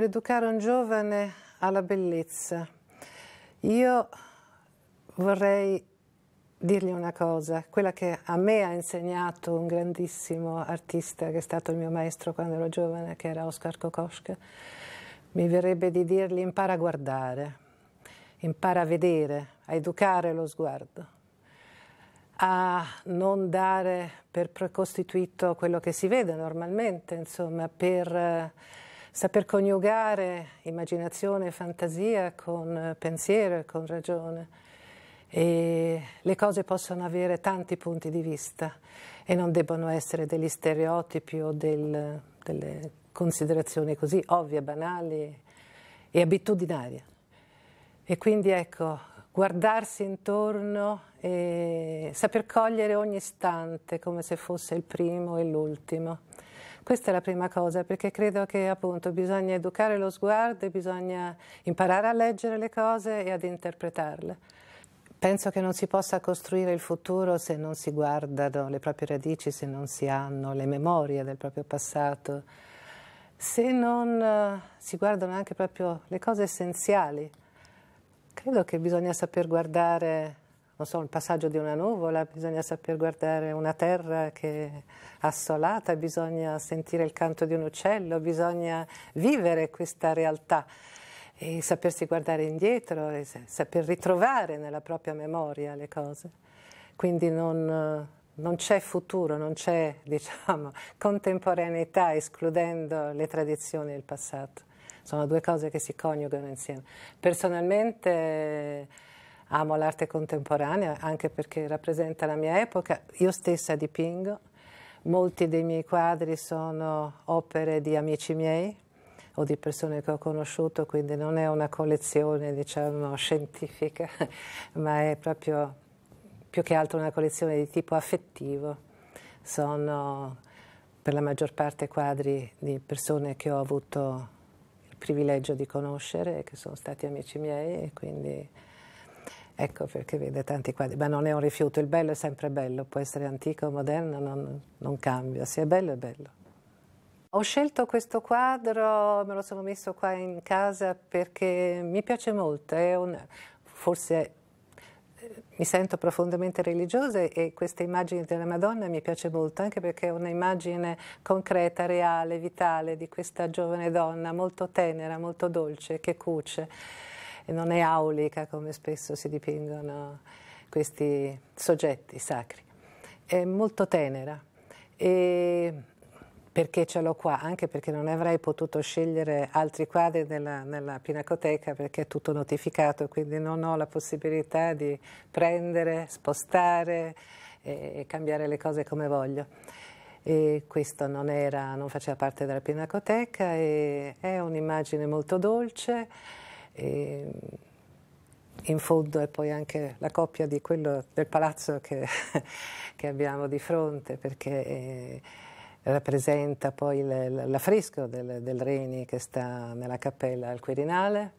per educare un giovane alla bellezza. Io vorrei dirgli una cosa, quella che a me ha insegnato un grandissimo artista che è stato il mio maestro quando ero giovane, che era Oscar Kokoschka, mi verrebbe di dirgli impara a guardare, impara a vedere, a educare lo sguardo, a non dare per precostituito quello che si vede normalmente, insomma, per eh, saper coniugare immaginazione e fantasia con eh, pensiero e con ragione. E le cose possono avere tanti punti di vista e non debbono essere degli stereotipi o del, delle considerazioni così ovvie, banali e abitudinarie. E quindi ecco, guardarsi intorno e saper cogliere ogni istante come se fosse il primo e l'ultimo. Questa è la prima cosa, perché credo che appunto bisogna educare lo sguardo, bisogna imparare a leggere le cose e ad interpretarle. Penso che non si possa costruire il futuro se non si guardano le proprie radici, se non si hanno le memorie del proprio passato, se non eh, si guardano anche proprio le cose essenziali. Credo che bisogna saper guardare so, il passaggio di una nuvola, bisogna saper guardare una terra che è assolata, bisogna sentire il canto di un uccello, bisogna vivere questa realtà e sapersi guardare indietro e saper ritrovare nella propria memoria le cose. Quindi non, non c'è futuro, non c'è diciamo, contemporaneità escludendo le tradizioni e il passato. Sono due cose che si coniugano insieme. Personalmente amo l'arte contemporanea anche perché rappresenta la mia epoca, io stessa dipingo, molti dei miei quadri sono opere di amici miei o di persone che ho conosciuto, quindi non è una collezione diciamo scientifica, ma è proprio più che altro una collezione di tipo affettivo. Sono per la maggior parte quadri di persone che ho avuto il privilegio di conoscere, e che sono stati amici miei e quindi Ecco perché vede tanti quadri. Ma non è un rifiuto, il bello è sempre bello, può essere antico o moderno, non, non cambia, se è bello è bello. Ho scelto questo quadro, me lo sono messo qua in casa perché mi piace molto, un, forse eh, mi sento profondamente religiosa e questa immagine della Madonna mi piace molto anche perché è un'immagine concreta, reale, vitale di questa giovane donna molto tenera, molto dolce, che cuce e non è aulica come spesso si dipingono questi soggetti sacri. È molto tenera e perché ce l'ho qua, anche perché non avrei potuto scegliere altri quadri nella, nella, pinacoteca perché è tutto notificato, quindi non ho la possibilità di prendere, spostare e, e cambiare le cose come voglio. E questo non, era, non faceva parte della pinacoteca e è un'immagine molto dolce e ehm, in fondo è poi anche la coppia di quello del palazzo che, che abbiamo di fronte, perché eh, rappresenta poi l'affresco del, del Reni che sta nella cappella al Quirinale.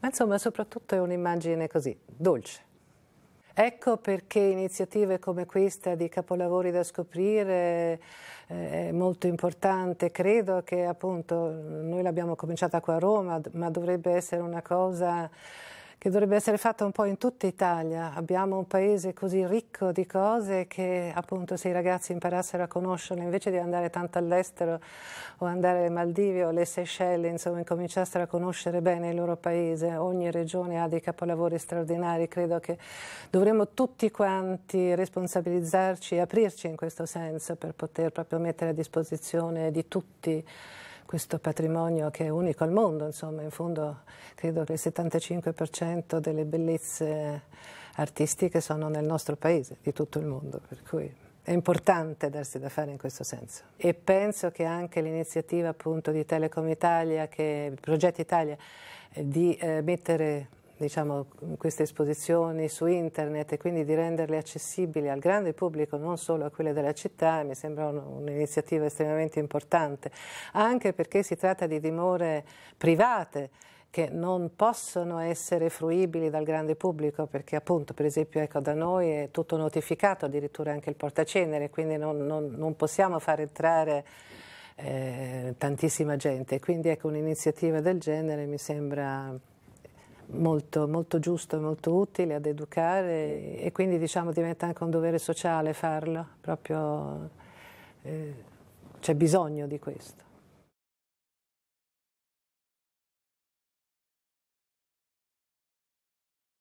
Ma insomma, soprattutto è un'immagine così, dolce Ecco perché iniziative come questa di capolavori da scoprire eh, è molto importante. Credo che appunto noi l'abbiamo cominciata qua a Roma, ma dovrebbe essere una cosa che dovrebbe essere fatta un po' in tutta Italia. Abbiamo un paese così ricco di cose che appunto se i ragazzi imparassero a conoscerle invece di andare tanto all'estero o andare alle Maldive o alle Seychelles, insomma, incominciassero a conoscere bene il loro paese. Ogni regione ha dei capolavori straordinari, credo che dovremmo tutti quanti responsabilizzarci e aprirci in questo senso per poter proprio mettere a disposizione di tutti questo patrimonio che è unico al mondo, insomma, in fondo credo che il 75% delle bellezze artistiche sono nel nostro paese, di tutto il mondo, per cui è importante darsi da fare in questo senso. E penso che anche l'iniziativa appunto di Telecom Italia, che, Progetto Italia, eh, di eh, mettere diciamo, queste esposizioni su internet e quindi di renderle accessibili al grande pubblico, non solo a quelle della città, mi sembra un'iniziativa estremamente importante, anche perché si tratta di dimore private che non possono essere fruibili dal grande pubblico perché appunto per esempio ecco, da noi è tutto notificato addirittura anche il portacenere quindi non, non, non possiamo far entrare eh, tantissima gente quindi ecco un'iniziativa del genere mi sembra molto, molto giusto e molto utile ad educare e quindi diciamo diventa anche un dovere sociale farlo, proprio eh, c'è bisogno di questo.